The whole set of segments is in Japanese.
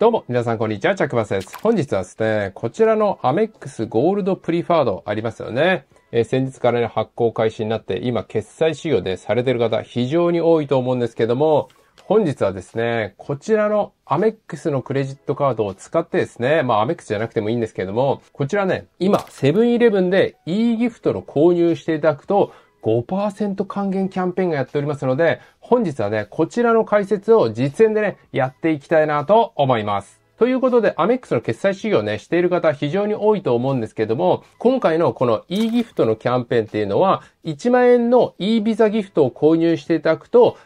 どうも、皆さんこんにちは、チャックバスです。本日はですね、こちらのアメックスゴールドプリファードありますよね。えー、先日から、ね、発行開始になって、今決済仕様でされている方非常に多いと思うんですけども、本日はですね、こちらのアメックスのクレジットカードを使ってですね、まあアメックスじゃなくてもいいんですけども、こちらね、今セブンイレブンで e ギフトの購入していただくと、5%還元キャンペーンがやっておりますので、本日はね、こちらの解説を実演でね、やっていきたいなと思います。ということで、アメックスの決済修行ね、している方非常に多いと思うんですけども、今回のこの e ギフトのキャンペーンっていうのは、1万円の e ビザギフトを購入していただくと、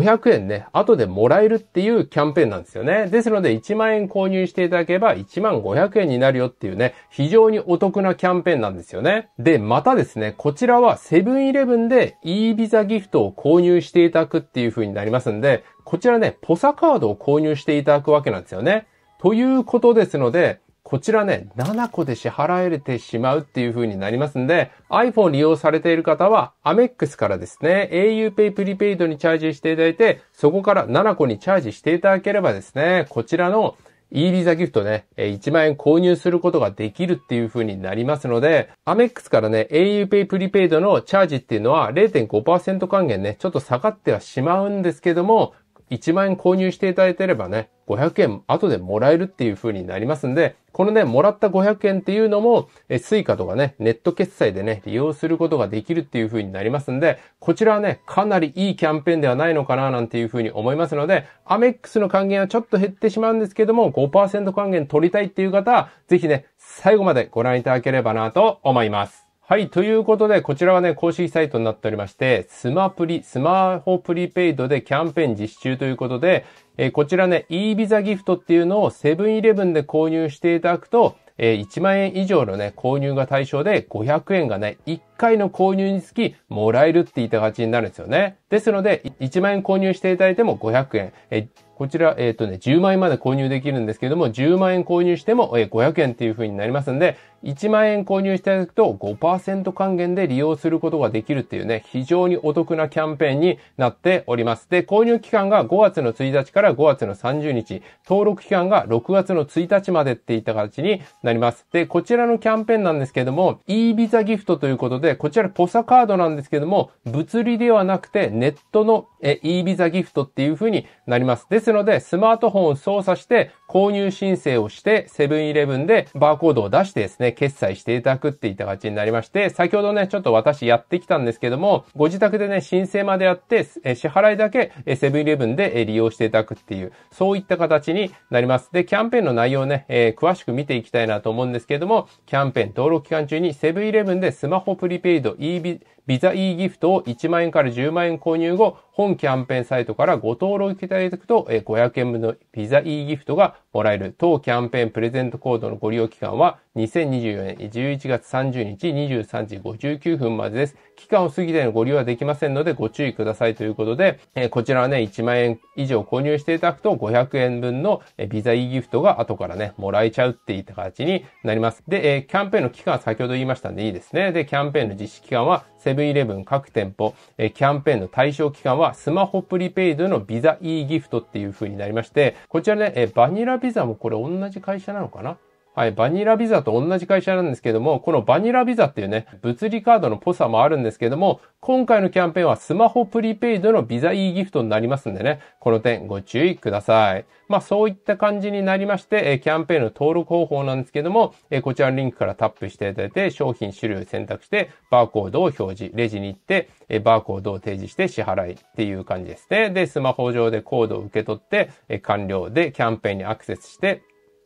500円ね、後でもらえるっていうキャンペーンなんですよね。ですので、1万円購入していただければ、1万500円になるよっていうね、非常にお得なキャンペーンなんですよね。で、またですね、こちらはセブンイレブンで e ビザギフトを購入していただくっていう風になりますんで、こちらね、ポサカードを購入していただくわけなんですよね。ということですので、こちらね、7個で支払えてしまうっていう風になりますんで、iPhone 利用されている方は、アメックスからですね、auPay プリペイドにチャージしていただいて、そこから7個にチャージしていただければですね、こちらの e ビザギフトね、1万円購入することができるっていう風になりますので、アメックスからね、auPay プリペイドのチャージっていうのは0.5%還元ね、ちょっと下がってはしまうんですけども、1万円購入していただいてればね、500円後でもらえるっていう風になりますんで、このね、もらった500円っていうのも、え、スイカとかね、ネット決済でね、利用することができるっていう風になりますんで、こちらはね、かなりいいキャンペーンではないのかななんていう風に思いますので、アメックスの還元はちょっと減ってしまうんですけども、5%還元取りたいっていう方は、ぜひね、最後までご覧いただければなと思います。はい。ということで、こちらはね、公式サイトになっておりまして、スマプリ、スマホプリペイドでキャンペーン実施中ということで、えー、こちらね、e ビザギフトっていうのをセブンイレブンで購入していただくと、えー、1万円以上のね、購入が対象で500円がね、1回の購入につきもらえるって言った形になるんですよね。ですので、1万円購入していただいても500円。えー、こちら、えっ、ー、とね、10万円まで購入できるんですけども、10万円購入しても、えー、500円っていう風になりますんで、1万円購入していただくと5%還元で利用することができるっていうね、非常にお得なキャンペーンになっております。で、購入期間が5月の1日から5月の30日、登録期間が6月の1日までっていった形になります。で、こちらのキャンペーンなんですけども、e ビザギフトということで、こちらポサカードなんですけども、物理ではなくてネットの e ビザギフトっていう風になります。ですので、スマートフォンを操作して、購入申請をして、セブンイレブンでバーコードを出してですね、決済していただくっていった形になりまして、先ほどね、ちょっと私やってきたんですけども、ご自宅でね、申請までやって、支払いだけセブンイレブンで利用していただくっていう、そういった形になります。で、キャンペーンの内容ね、えー、詳しく見ていきたいなと思うんですけども、キャンペーン登録期間中にセブンイレブンでスマホプリペイド EB ビザ e ギフトを1万円から10万円購入後、本キャンペーンサイトからご登録いただくと、500円分のビザ e ギフトがもらえる当キャンペーンプレゼントコードのご利用期間は2024年11月30日23時59分までです。期間を過ぎてのご利用はできませんのでご注意くださいということで、えこちらはね、1万円以上購入していただくと500円分のビザ e ギフトが後からね、もらえちゃうっていった形になります。で、えキャンペーンの期間は先ほど言いましたんでいいですね。で、キャンペーンの実施期間はセブンイレブン各店舗、えキャンペーンの対象期間はスマホプリペイドのビザ e ギフトっていう風になりまして、こちらね、えバニラビザもこれ同じ会社なのかなはい、バニラビザと同じ会社なんですけども、このバニラビザっていうね、物理カードのポサもあるんですけども、今回のキャンペーンはスマホプリペイドのビザ e ギフトになりますんでね、この点ご注意ください。まあそういった感じになりまして、えキャンペーンの登録方法なんですけども、えこちらのリンクからタップしていただいて、商品種類を選択して、バーコードを表示、レジに行って、えバーコードを提示して支払いっていう感じですね。で、スマホ上でコードを受け取って、え完了でキャンペーンにアクセスして、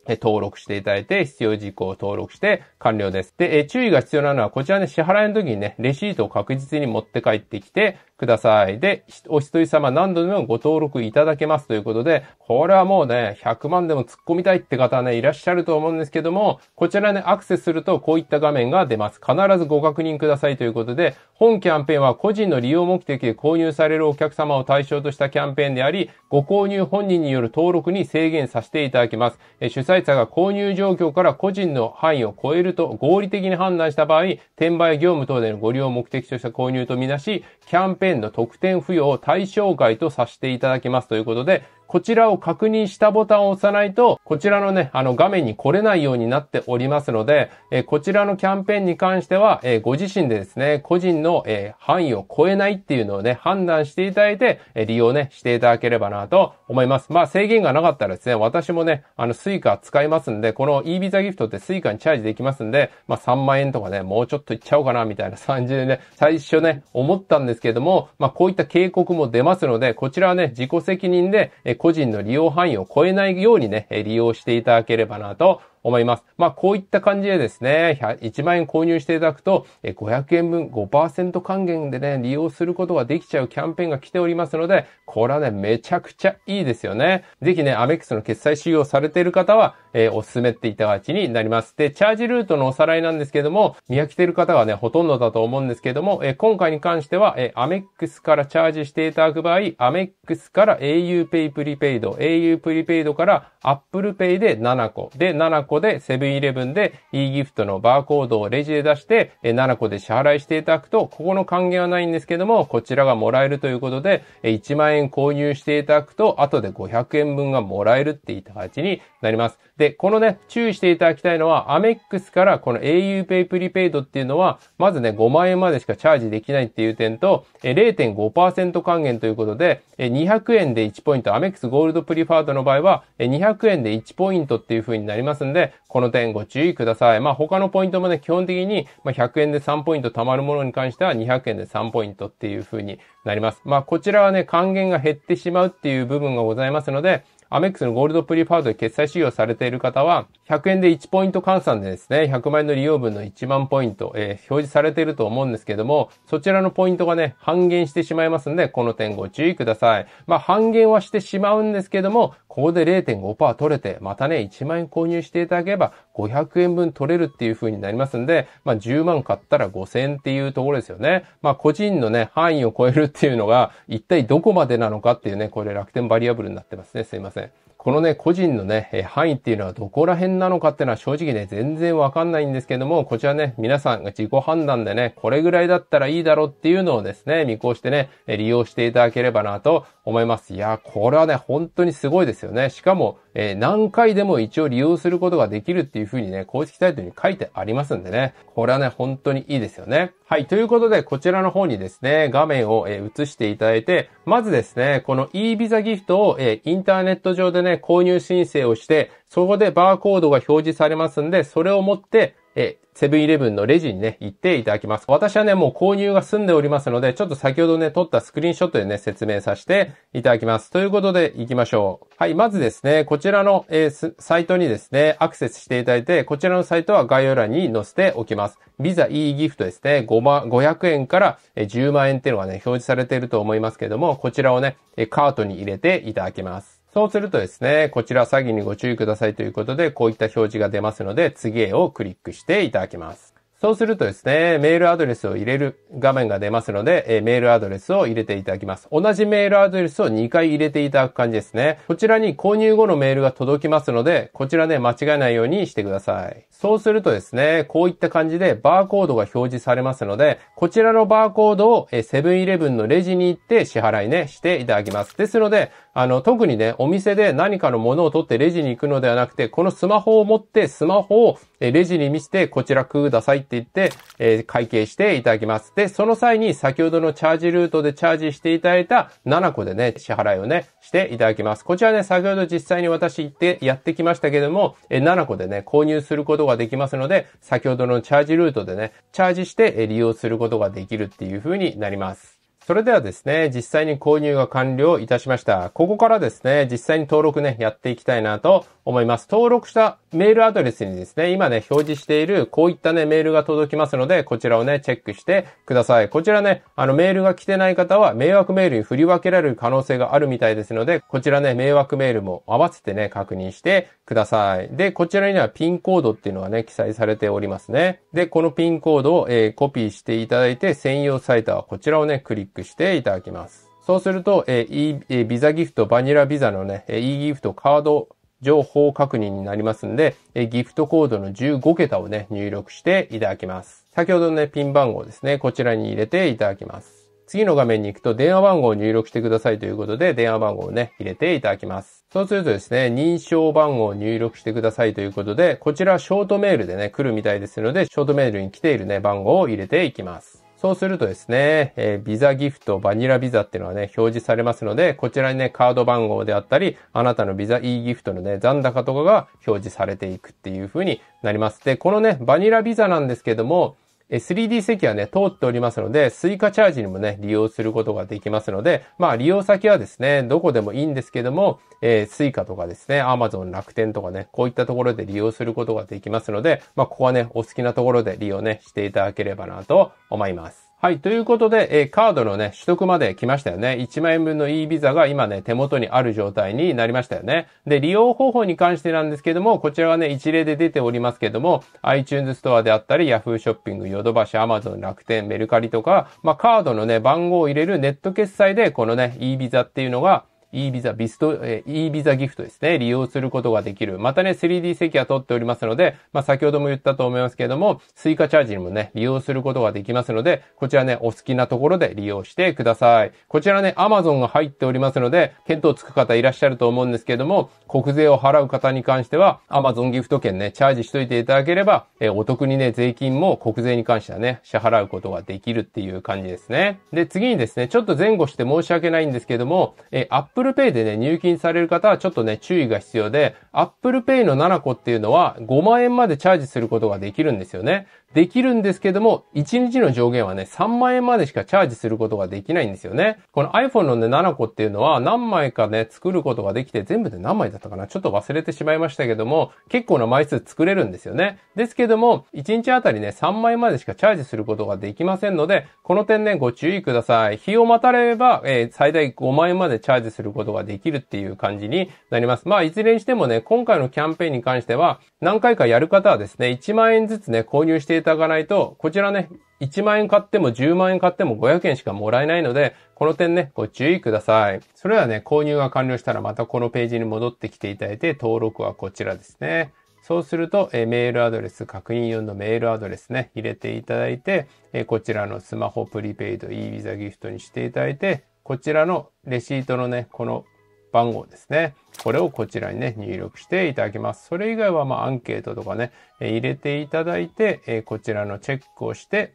登録していただいて、必要事項を登録して完了です。で、注意が必要なのは、こちらね、支払いの時にね、レシートを確実に持って帰ってきて、ください。で、お一人様何度でもご登録いただけますということで、これはもうね、100万でも突っ込みたいって方ね、いらっしゃると思うんですけども、こちらね、アクセスするとこういった画面が出ます。必ずご確認くださいということで、本キャンペーンは個人の利用目的で購入されるお客様を対象としたキャンペーンであり、ご購入本人による登録に制限させていただきます。え主催者が購入状況から個人の範囲を超えると合理的に判断した場合、転売業務等でのご利用目的とした購入とみなし、キャンペーン面の特典付与を対象外とさせていただきますということで、こちらを確認したボタンを押さないと、こちらのね、あの画面に来れないようになっておりますので、えこちらのキャンペーンに関しては、えご自身でですね、個人の、え範囲を超えないっていうのをね、判断していただいて、え利用ね、していただければなと思います。まあ制限がなかったらですね、私もね、あの suica 使いますんで、この e ビザギフトって suica にチャージできますんで、まあ3万円とかね、もうちょっといっちゃおうかなみたいな感 じでね、最初ね、思ったんですけども、まあこういった警告も出ますので、こちらはね、自己責任で、え個人の利用範囲を超えないようにね、利用していただければなと思います。まあ、こういった感じでですね、1万円購入していただくと、500円分5%還元でね、利用することができちゃうキャンペーンが来ておりますので、これはね、めちゃくちゃいいですよね。ぜひね、アメックスの決済使用されている方は、えー、おすすめっていただきになります。で、チャージルートのおさらいなんですけども、見飽きてる方はね、ほとんどだと思うんですけども、えー、今回に関しては、えー、アメックスからチャージしていただく場合、アメックスから au Pay プリペイド、au プリペイドから Apple Pay で7個、で、7個個でセブンイレブンで e ギフトのバーコードをレジで出して、7個で支払いしていただくと、ここの還元はないんですけども、こちらがもらえるということで、1万円購入していただくと、後で500円分がもらえるっていった形になります。で、このね、注意していただきたいのは、アメックスからこの auPay プリペイドっていうのは、まずね、5万円までしかチャージできないっていう点と、0.5%還元ということで、200円で1ポイント、アメックスゴールドプリファードの場合は、200円で1ポイントっていう風になりますんで、で、この点ご注意ください。まあ、他のポイントもね、基本的に、ま100円で3ポイント貯まるものに関しては200円で3ポイントっていう風になります。まあ、こちらはね、還元が減ってしまうっていう部分がございますので、アメックスのゴールドプリファードで決済使用されている方は、100円で1ポイント換算でですね、100万円の利用分の1万ポイント、えー、表示されていると思うんですけども、そちらのポイントがね、半減してしまいますんで、この点ご注意ください。まあ、半減はしてしまうんですけども、ここで0.5%取れて、またね、1万円購入していただければ、500円分取れるっていう風になりますんで、まあ、10万買ったら5000円っていうところですよね。まあ、個人のね、範囲を超えるっていうのが、一体どこまでなのかっていうね、これ楽天バリアブルになってますね。すいません。ん。このね、個人のね、範囲っていうのはどこら辺なのかっていうのは正直ね、全然わかんないんですけども、こちらね、皆さんが自己判断でね、これぐらいだったらいいだろうっていうのをですね、見越してね、利用していただければなと思います。いや、これはね、本当にすごいですよね。しかも、えー、何回でも一応利用することができるっていうふうにね、公式サイトに書いてありますんでね。これはね、本当にいいですよね。はい。ということで、こちらの方にですね、画面を、えー、映していただいて、まずですね、この e ビザギフトを、えー、インターネット上でね、購入申請をして、そこでバーコードが表示されますんで、それを持って、え、セブンイレブンのレジにね、行っていただきます。私はね、もう購入が済んでおりますので、ちょっと先ほどね、撮ったスクリーンショットでね、説明させていただきます。ということで、行きましょう。はい、まずですね、こちらの、えー、サイトにですね、アクセスしていただいて、こちらのサイトは概要欄に載せておきます。ビザ E ギフトですね、5万、500円から10万円っていうのがね、表示されていると思いますけれども、こちらをね、カートに入れていただきます。そうするとですね、こちら詐欺にご注意くださいということで、こういった表示が出ますので、次へをクリックしていただきます。そうするとですね、メールアドレスを入れる画面が出ますので、えメールアドレスを入れていただきます。同じメールアドレスを2回入れていただく感じですね。こちらに購入後のメールが届きますので、こちらね、間違えないようにしてください。そうするとですね、こういった感じでバーコードが表示されますので、こちらのバーコードをセブンイレブンのレジに行って支払いね、していただきます。ですので、あの、特にね、お店で何かのものを取ってレジに行くのではなくて、このスマホを持って、スマホをレジに見せて、こちらくださいって言って、えー、会計していただきます。で、その際に先ほどのチャージルートでチャージしていただいた7個でね、支払いをね、していただきます。こちらね、先ほど実際に私行ってやってきましたけども、7個でね、購入することができますので、先ほどのチャージルートでね、チャージして利用することができるっていう風になります。それではですね、実際に購入が完了いたしました。ここからですね、実際に登録ね、やっていきたいなと思います。登録したメールアドレスにですね、今ね、表示している、こういったね、メールが届きますので、こちらをね、チェックしてください。こちらね、あの、メールが来てない方は、迷惑メールに振り分けられる可能性があるみたいですので、こちらね、迷惑メールも合わせてね、確認してください。で、こちらにはピンコードっていうのがね、記載されておりますね。で、このピンコードを、えー、コピーしていただいて、専用サイトはこちらをね、クリックしていただきます。そうすると、えー、e、ビザギフト、バニラビザのね、e ギフト、カード、情報確認になりますんで、えギフトコードの15桁をね、入力していただきます。先ほどのね、ピン番号ですね、こちらに入れていただきます。次の画面に行くと電話番号を入力してくださいということで、電話番号をね、入れていただきます。そうするとですね、認証番号を入力してくださいということで、こちらショートメールでね、来るみたいですので、ショートメールに来ているね、番号を入れていきます。そうするとですね、えー、ビザギフト、バニラビザっていうのはね、表示されますので、こちらにね、カード番号であったり、あなたのビザ E ギフトのね、残高とかが表示されていくっていう風になります。で、このね、バニラビザなんですけども、3D 席はね、通っておりますので、スイカチャージにもね、利用することができますので、まあ利用先はですね、どこでもいいんですけども、えー、スイカとかですね、Amazon 楽天とかね、こういったところで利用することができますので、まあここはね、お好きなところで利用ね、していただければなと思います。はい。ということで、えー、カードのね、取得まで来ましたよね。1万円分の e ビザが今ね、手元にある状態になりましたよね。で、利用方法に関してなんですけども、こちらはね、一例で出ておりますけども、iTunes ストアであったり、Yahoo ショッピング、ヨドバシ、Amazon、楽天、メルカリとか、まあ、カードのね、番号を入れるネット決済で、このね、e ビザっていうのが、e ビザ、ビスト、えー、e ビザギフトですね、利用することができる。またね、3D 席は取っておりますので、まあ、先ほども言ったと思いますけれども、スイカチャージにもね、利用することができますので、こちらね、お好きなところで利用してください。こちらね、アマゾンが入っておりますので、検討つく方いらっしゃると思うんですけれども、国税を払う方に関しては、アマゾンギフト券ね、チャージしといていただければ、えー、お得にね、税金も国税に関してはね、支払うことができるっていう感じですね。で、次にですね、ちょっと前後して申し訳ないんですけども、えー、Apple Pay でね、入金される方はちょっとね、注意が必要で、Apple Pay の7個っていうのは5万円までチャージすることができるんですよね。できるんですけども、1日の上限はね、3万円までしかチャージすることができないんですよね。この iPhone のね、7個っていうのは何枚かね、作ることができて、全部で何枚だったかなちょっと忘れてしまいましたけども、結構な枚数作れるんですよね。ですけども、1日あたりね、3枚までしかチャージすることができませんので、この点ね、ご注意ください。日をまたれば、えー、最大5万円までチャージすることができるっていう感じになります。まあ、いずれにしてもね、今回のキャンペーンに関しては、何回かやる方はですね、1万円ずつね、購入していただかないと、こちらね、1万円買っても10万円買っても500円しかもらえないので、この点ね、ご注意ください。それではね、購入が完了したらまたこのページに戻ってきていただいて、登録はこちらですね。そうすると、えメールアドレス、確認用のメールアドレスね、入れていただいて、えこちらのスマホプリペイド e ビザギフトにしていただいて、こちらのレシートのね、この番号ですね。これをこちらにね、入力していただきます。それ以外は、まあ、アンケートとかね、入れていただいて、こちらのチェックをして、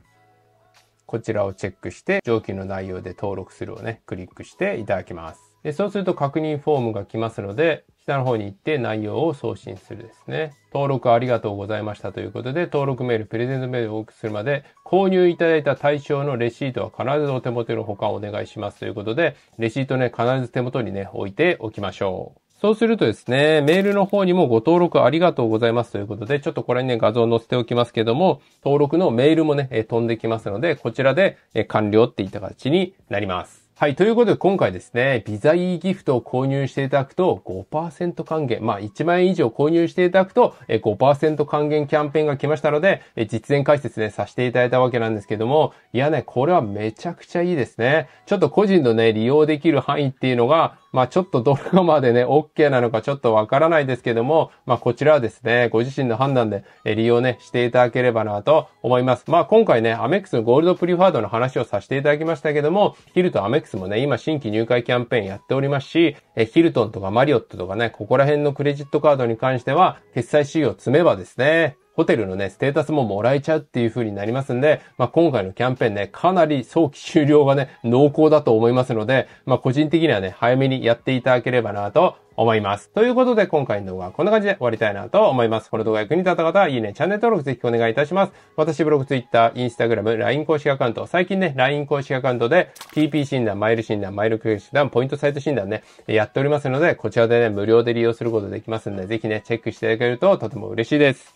こちらをチェックして、上記の内容で登録するをね、クリックしていただきます。で、そうすると確認フォームが来ますので、下の方に行って内容を送信するですね。登録ありがとうございましたということで、登録メール、プレゼントメールを送付するまで、購入いただいた対象のレシートは必ずお手元の保管をお願いしますということで、レシートね、必ず手元にね、置いておきましょう。そうするとですね、メールの方にもご登録ありがとうございますということで、ちょっとこれにね、画像を載せておきますけども、登録のメールもね、飛んできますので、こちらで完了っていった形になります。はい。ということで、今回ですね、ビザ E ギフトを購入していただくと5%還元。まあ、1万円以上購入していただくと5%還元キャンペーンが来ましたので、実演解説ね、させていただいたわけなんですけども、いやね、これはめちゃくちゃいいですね。ちょっと個人のね、利用できる範囲っていうのが、まあちょっとどこまでね、OK なのかちょっとわからないですけども、まあこちらはですね、ご自身の判断で利用ね、していただければなと思います。まあ今回ね、アメックスのゴールドプリファードの話をさせていただきましたけども、ヒルトアメックスもね、今新規入会キャンペーンやっておりますし、えヒルトンとかマリオットとかね、ここら辺のクレジットカードに関しては、決済仕様を積めばですね、ホテルのね、ステータスももらえちゃうっていう風になりますんで、まあ、今回のキャンペーンね、かなり早期終了がね、濃厚だと思いますので、まあ、個人的にはね、早めにやっていただければなと思います。ということで、今回の動画はこんな感じで終わりたいなと思います。この動画役に立った方は、いいね、チャンネル登録ぜひお願いいたします。私、ブログ、ツイッター、インスタグラム、LINE 公式アカウント、最近ね、LINE 公式アカウントで、TP 診断、マイル診断、マイルク診断、ポイントサイト診断ね、やっておりますので、こちらでね、無料で利用することできますんで、ぜひね、チェックしていただけるととても嬉しいです。